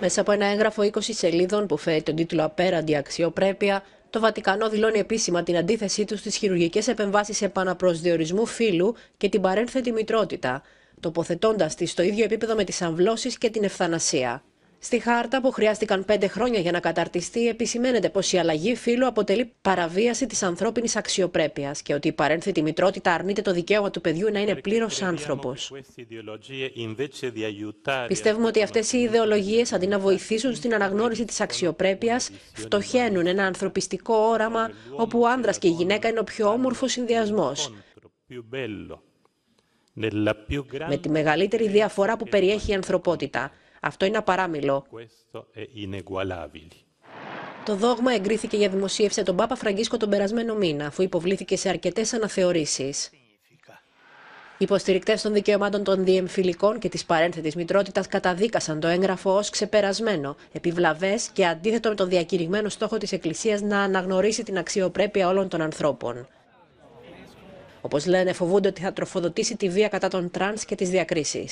Μέσα από ένα έγγραφο 20 σελίδων που φέρει τον τίτλο Απέραντη Αξιοπρέπεια, το Βατικανό δηλώνει επίσημα την αντίθεσή του στις χειρουργικές επεμβάσεις επαναπροσδιορισμού φύλου και την παρένθετη μητρότητα, τοποθετώντας τη στο ίδιο επίπεδο με τις αμβλώσεις και την ευθανασία. Στη χάρτα που χρειάστηκαν πέντε χρόνια για να καταρτιστεί, επισημαίνεται πως η αλλαγή φύλου αποτελεί παραβίαση της ανθρώπινης αξιοπρέπειας και ότι η παρένθετη μητρότητα αρνείται το δικαίωμα του παιδιού να είναι πλήρω άνθρωπο. Πιστεύουμε ότι αυτές οι ιδεολογίες, αντί να βοηθήσουν στην αναγνώριση της αξιοπρέπειας, φτωχαίνουν ένα ανθρωπιστικό όραμα όπου ο άνδρας και η γυναίκα είναι ο πιο όμορφος συνδυασμός. Με τη μεγαλύτερη e διαφορά που περιέχει η ανθρωπότητα. Αυτό είναι απαράμιλο. Το δόγμα εγκρίθηκε για δημοσίευση τον Πάπα Φραγκίσκο τον περασμένο μήνα, αφού υποβλήθηκε σε αρκετές αναθεωρήσεις. Υποστηρικτές των δικαιωμάτων των διεμφυλικών και της παρένθετης μητρότητας καταδίκασαν το έγγραφο ως ξεπερασμένο, επιβλαβές και αντίθετο με τον διακηρυγμένο στόχο της Εκκλησίας να αναγνωρίσει την αξιοπρέπεια όλων των ανθρώπων. Όπως λένε, φοβούνται ότι θα τροφοδοτήσει τη βία κατά των τραν και τις διακρίσεις.